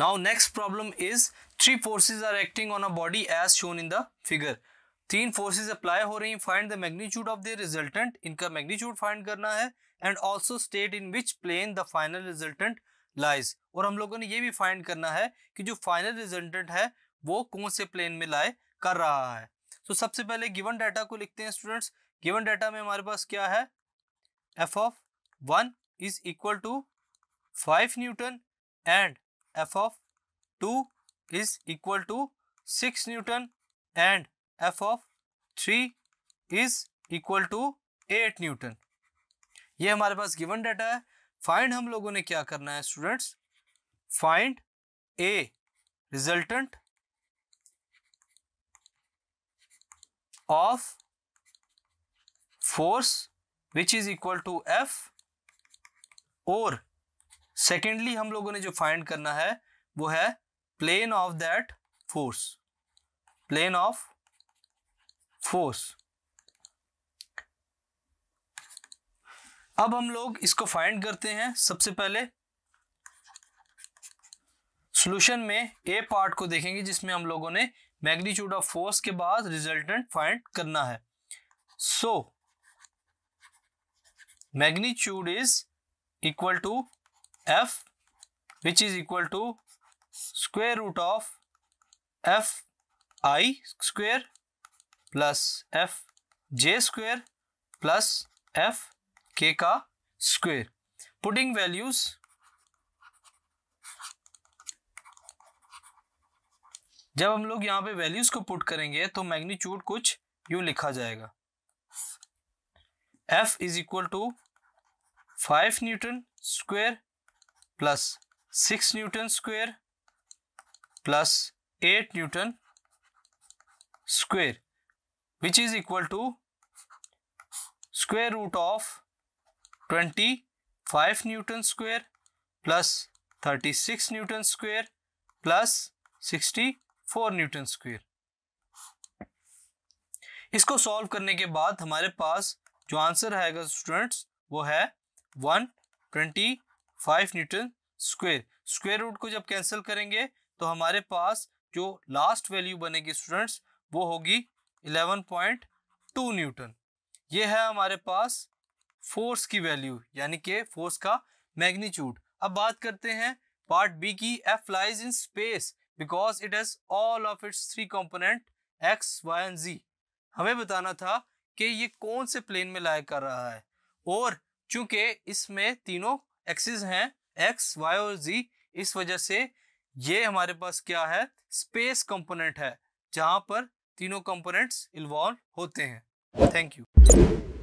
now next problem is three forces are acting on a body as shown in the figure तीन forces apply हो रही find the magnitude of the resultant इनका magnitude find करना है and also state in which plane the final resultant lies और हम लोगों ने ये भी फाइंड करना है कि जो फाइनल रिजल्टेंट है वो कौन से प्लेन में लाए कर रहा है तो so, सबसे पहले गिवन डाटा को लिखते हैं स्टूडेंट्स गिवन डाटा में हमारे पास क्या है F of one is equal to five newton and F of two is equal to six newton and F of three is equal to eight newton ये हमारे पास गिवन डाटा है find हम लोगों ने क्या करना है students find a resultant of force which is equal to F और सेकेंडली हम लोगों ने जो फाइंड करना है वो है plane of that force plane of force अब हम लोग इसको फाइंड करते हैं सबसे पहले सॉल्यूशन में ए पार्ट को देखेंगे जिसमें हम लोगों ने मैग्नीट्यूड ऑफ फोर्स के बाद रिजल्टेंट फाइंड करना है so magnitude is equal to f which is equal to square root of f i square plus F J square plus F K का स्क्वेयर पुटिंग वैल्यूज जब हम लोग यहाँ पे वैल्यूज को पुट करेंगे तो मैग्नीट्यूड कुछ यू लिखा जाएगा F is equal to five newton square plus six newton square plus eight newton square which is equal to square root of twenty five newton square plus thirty six newton square plus sixty four newton square इसको solve करने के बाद हमारे पास जो answer आएगा students वो है one twenty five newton square square root को जब कैंसिल करेंगे तो हमारे पास जो लास्ट वैल्यू बनेगी स्टूडेंट्स वो होगी 11.2 न्यूटन ये है हमारे पास फोर्स की वैल्यू यानी कि फोर्स का मैग्नीट्यूड अब बात करते हैं पार्ट बी की F lies in space because it has all of its three component X Y and Z हमें बताना था कि ये कौन से प्लेन में लाया कर रहा है और चूंकि इसमें तीनों एक्सिस हैं एक्स वाई और जी इस वजह से ये हमारे पास क्या है स्पेस कंपोनेंट है जहां पर तीनों कंपोनेंट्स इन्वॉल्व होते हैं थैंक यू